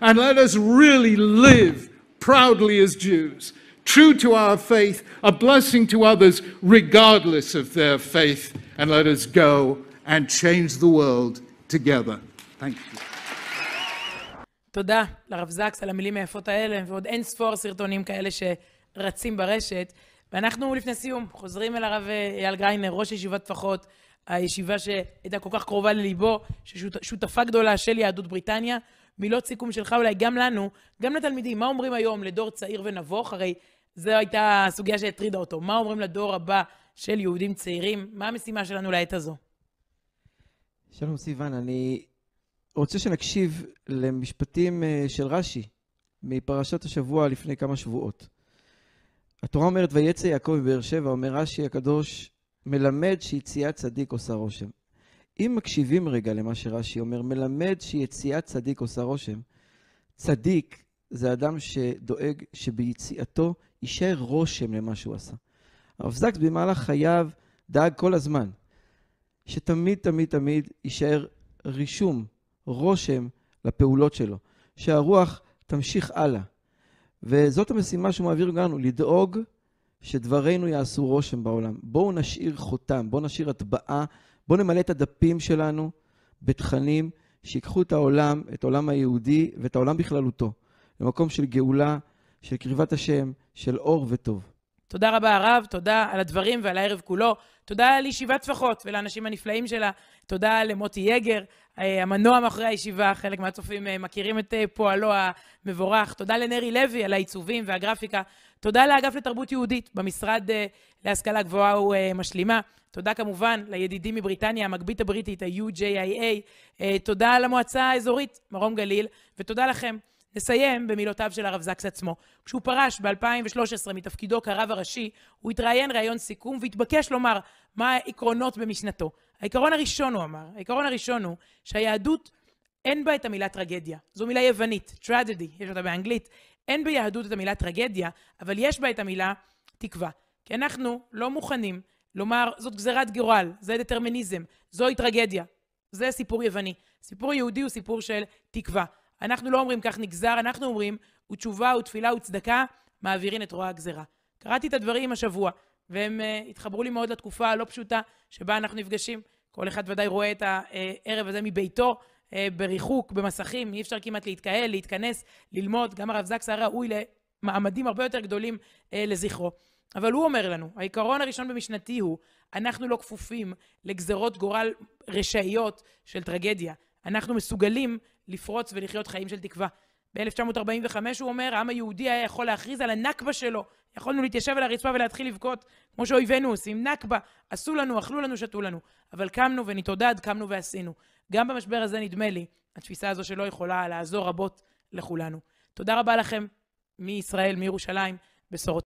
And let us really live proudly as Jews, true to our faith, a blessing to others regardless of their faith. And let us go and change the world together. Thank you. תודה לרב זקס על המילים היפות האלה, ועוד אין ספור סרטונים כאלה שרצים ברשת. ואנחנו לפני סיום חוזרים אל הרב אה, אייל גריינר, ראש ישיבת טפחות, הישיבה שהייתה כל כך קרובה לליבו, ששותפה גדולה של יהדות בריטניה. מילות סיכום שלך אולי גם לנו, גם לתלמידים. מה אומרים היום לדור צעיר ונבוך? הרי זו הייתה הסוגיה שהטרידה אותו. מה אומרים לדור הבא של יהודים צעירים? מה המשימה שלנו לעת הזו? שלום סיוון, אני רוצה שנקשיב למשפטים אה, של רש"י מפרשת השבוע לפני כמה שבועות. התורה אומרת, ויצא יעקב מבאר שבע, אומר רש"י הקדוש, מלמד שיציאת צדיק עושה רושם. אם מקשיבים רגע למה שרש"י אומר, מלמד שיציאת צדיק עושה רושם. צדיק זה אדם שדואג שביציאתו יישאר רושם למה שהוא עשה. הרב זקס במהלך חייו דאג כל הזמן, שתמיד תמיד תמיד יישאר רישום, רושם לפעולות שלו, שהרוח תמשיך הלאה. וזאת המשימה שהוא מעביר לנו, לדאוג שדברינו יעשו רושם בעולם. בואו נשאיר חותם, בואו נשאיר הטבעה בואו נמלא את הדפים שלנו בתכנים שיקחו את העולם, את העולם היהודי ואת העולם בכללותו, למקום של גאולה, של קריבת השם, של אור וטוב. תודה רבה, הרב, תודה על הדברים ועל הערב כולו. תודה לישיבת טפחות ולאנשים הנפלאים שלה. תודה למוטי יגר, אה, המנוע מאחורי הישיבה, חלק מהצופים אה, מכירים את אה, פועלו המבורך. תודה לנרי לוי על העיצובים והגרפיקה. תודה לאגף לתרבות יהודית במשרד להשכלה גבוהה ומשלימה. תודה כמובן לידידים מבריטניה, המגבית הבריטית, ה-UJIA. תודה למועצה האזורית מרום גליל, ותודה לכם. לסיים במילותיו של הרב זקס עצמו. כשהוא פרש ב-2013 מתפקידו כרב הראשי, הוא התראיין ראיון סיכום והתבקש לומר מה העקרונות במשנתו. העיקרון הראשון, הוא אמר, העיקרון הראשון הוא שהיהדות אין בה את המילה טרגדיה. זו מילה יוונית, tragedy, יש אותה באנגלית. אין ביהדות את המילה טרגדיה, אבל יש בה את המילה תקווה. כי אנחנו לא מוכנים לומר, זאת גזירת גורל, זה דטרמיניזם, זוהי טרגדיה. זה סיפור יווני. סיפור יהודי הוא סיפור של תקווה. אנחנו לא אומרים כך נגזר, אנחנו אומרים, ותשובה ותפילה וצדקה, מעבירים את רוע הגזרה. קראתי את הדברים השבוע, והם uh, התחברו לי מאוד לתקופה הלא פשוטה שבה אנחנו נפגשים. כל אחד ודאי רואה את הערב הזה מביתו, uh, בריחוק, במסכים, אי אפשר כמעט להתקהל, להתכנס, ללמוד. גם הרב זקס היה ראוי למעמדים הרבה יותר גדולים uh, לזכרו. אבל הוא אומר לנו, העיקרון הראשון במשנתי הוא, אנחנו לא כפופים לגזרות גורל רשעיות של טרגדיה, אנחנו מסוגלים לפרוץ ולחיות חיים של תקווה. ב-1945 הוא אומר, העם היהודי היה יכול להכריז על הנכבה שלו. יכולנו להתיישב על הרצפה ולהתחיל לבכות, כמו שאויבינו עושים, נכבה, עשו לנו, אכלו לנו, שתו לנו. אבל קמנו ונתעודד, קמנו ועשינו. גם במשבר הזה נדמה לי, התפיסה הזו שלא יכולה לעזור רבות לכולנו. תודה רבה לכם, מישראל, מירושלים, בשורות.